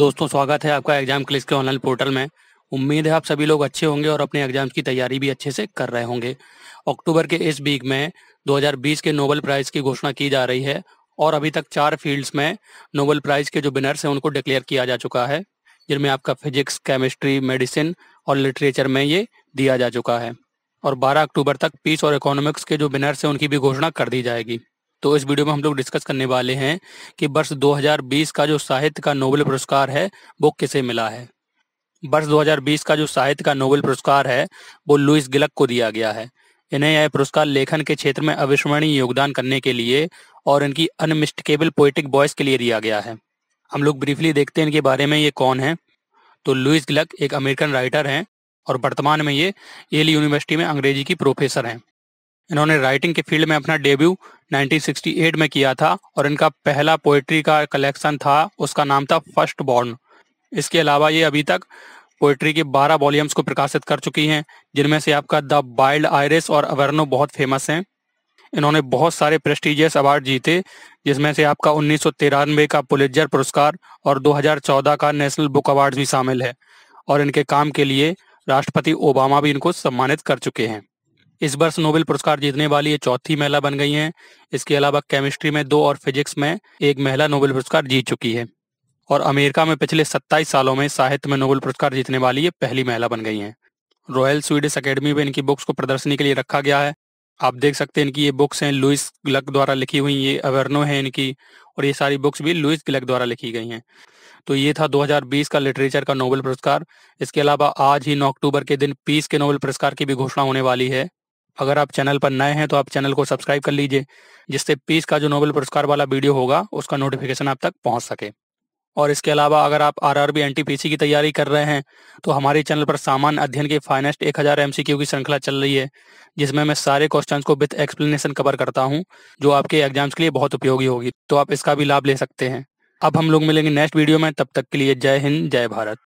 दोस्तों स्वागत है आपका एग्जाम क्लिस के ऑनलाइन पोर्टल में उम्मीद है आप सभी लोग अच्छे होंगे और अपने एग्जाम की तैयारी भी अच्छे से कर रहे होंगे अक्टूबर के इस वीक में 2020 के नोबेल प्राइज की घोषणा की जा रही है और अभी तक चार फील्ड्स में नोबेल प्राइज के जो विनर्स हैं उनको डिक्लेयर किया जा चुका है जिनमें आपका फिजिक्स केमिस्ट्री मेडिसिन और लिटरेचर में ये दिया जा चुका है और 12 अक्टूबर तक पीस और इकोनॉमिक्स के जो विनर्स हैं उनकी भी घोषणा कर दी जाएगी तो इस वीडियो में हम लोग डिस्कस करने वाले हैं कि वर्ष 2020 का जो साहित्य का नोबेल पुरस्कार है वो किसे मिला है वर्ष 2020 का जो साहित्य का नोबेल पुरस्कार है वो लुइस गिलक को दिया गया है इन्हें यह पुरस्कार लेखन के क्षेत्र में अविस्मरणीय योगदान करने के लिए और इनकी अनमिस्टिकेबल पोइटिक वॉइस के लिए दिया गया है हम लोग ब्रीफली देखते हैं इनके बारे में ये कौन है तो लुइस गिलक एक अमेरिकन राइटर हैं और वर्तमान में ये येल यूनिवर्सिटी में अंग्रेजी की प्रोफेसर हैं इन्होंने राइटिंग के फील्ड में अपना डेब्यू 1968 में किया था और इनका पहला पोएट्री का कलेक्शन था उसका नाम था फर्स्ट बॉर्न इसके अलावा ये अभी तक पोएट्री के 12 वॉल्यूम्स को प्रकाशित कर चुकी हैं जिनमें से आपका द बाइल्ड आयरिस और अवर्नो बहुत फेमस हैं इन्होंने बहुत सारे प्रेस्टिजियस अवार्ड जीते जिसमें से आपका उन्नीस का पुलिजर पुरस्कार और 2014 का नेशनल बुक अवार्ड भी शामिल है और इनके काम के लिए राष्ट्रपति ओबामा भी इनको सम्मानित कर चुके हैं इस वर्ष नोबेल पुरस्कार जीतने वाली ये चौथी महिला बन गई हैं इसके अलावा केमिस्ट्री में दो और फिजिक्स में एक महिला नोबेल पुरस्कार जीत चुकी है और अमेरिका में पिछले 27 सालों में साहित्य में नोबेल पुरस्कार जीतने वाली ये पहली महिला बन गई हैं रॉयल स्वीडिश अकेडमी में इनकी बुक्स को प्रदर्शनी के लिए रखा गया है आप देख सकते हैं इनकी ये बुक्स हैं लुइस ग्लक द्वारा लिखी हुई ये अवेरनो है इनकी और ये सारी बुक्स भी लुइस ग्लक द्वारा लिखी गई हैं तो ये था 2020 का लिटरेचर का नोबेल पुरस्कार इसके अलावा आज ही नौ अक्टूबर के दिन पीस के नोबेल पुरस्कार की भी घोषणा होने वाली है अगर आप चैनल पर नए हैं तो आप चैनल को सब्सक्राइब कर लीजिए जिससे पीस का जो नोबेल पुरस्कार वाला वीडियो होगा उसका नोटिफिकेशन आप तक पहुंच सके और इसके अलावा अगर आप आर आर की तैयारी कर रहे हैं तो हमारे चैनल पर सामान्य अध्ययन के फाइनेस्ट एक हज़ार एम की श्रृंखला चल रही है जिसमें मैं सारे क्वेश्चन को विथ एक्सप्लेनेशन कवर करता हूँ जो आपके एग्जाम्स के लिए बहुत उपयोगी होगी तो आप इसका भी लाभ ले सकते हैं अब हम लोग मिलेंगे नेक्स्ट वीडियो में तब तक के लिए जय हिंद जय भारत